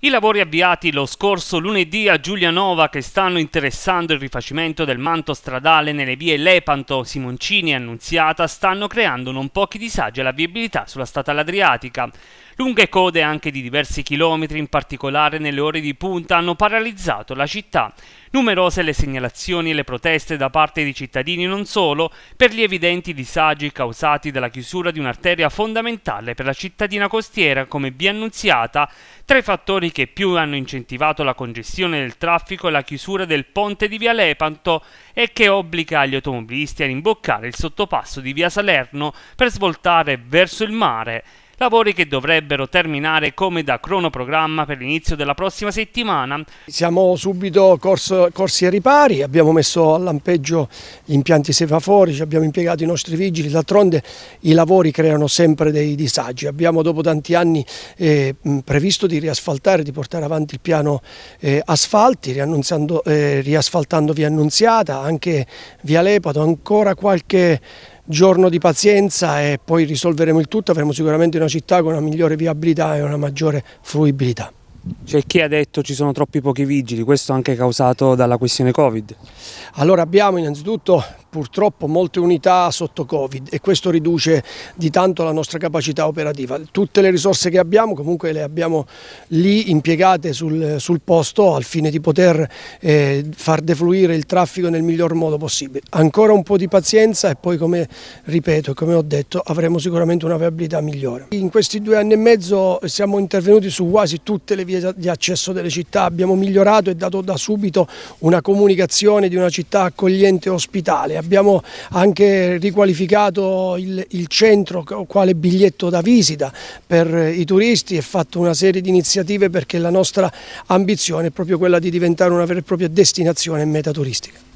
I lavori avviati lo scorso lunedì a Giulianova che stanno interessando il rifacimento del manto stradale nelle vie Lepanto, Simoncini e Annunziata stanno creando non pochi disagi alla viabilità sulla statale adriatica. Lunghe code anche di diversi chilometri, in particolare nelle ore di punta, hanno paralizzato la città. Numerose le segnalazioni e le proteste da parte dei cittadini non solo per gli evidenti disagi causati dalla chiusura di un'arteria fondamentale per la cittadina costiera come annunziata, tra i fattori fattori che più hanno incentivato la congestione del traffico e la chiusura del ponte di via Lepanto e che obbliga gli automobilisti a rimboccare il sottopasso di via Salerno per svoltare verso il mare lavori che dovrebbero terminare come da cronoprogramma per l'inizio della prossima settimana. Siamo subito corso, corsi ai ripari, abbiamo messo a lampeggio gli impianti sefaforici, abbiamo impiegato i nostri vigili, d'altronde i lavori creano sempre dei disagi, abbiamo dopo tanti anni eh, previsto di riasfaltare, di portare avanti il piano eh, asfalti, eh, riasfaltando via Annunziata, anche via Lepato, ancora qualche giorno di pazienza e poi risolveremo il tutto, avremo sicuramente una città con una migliore viabilità e una maggiore fruibilità. C'è chi ha detto ci sono troppi pochi vigili, questo anche causato dalla questione Covid? Allora abbiamo innanzitutto purtroppo molte unità sotto Covid e questo riduce di tanto la nostra capacità operativa. Tutte le risorse che abbiamo comunque le abbiamo lì impiegate sul, sul posto al fine di poter eh, far defluire il traffico nel miglior modo possibile. Ancora un po' di pazienza e poi come ripeto e come ho detto avremo sicuramente una viabilità migliore. In questi due anni e mezzo siamo intervenuti su quasi tutte le vie di accesso delle città, abbiamo migliorato e dato da subito una comunicazione di una città accogliente e ospitale abbiamo anche riqualificato il, il centro quale biglietto da visita per eh, i turisti e fatto una serie di iniziative perché la nostra ambizione è proprio quella di diventare una vera e propria destinazione meta turistica.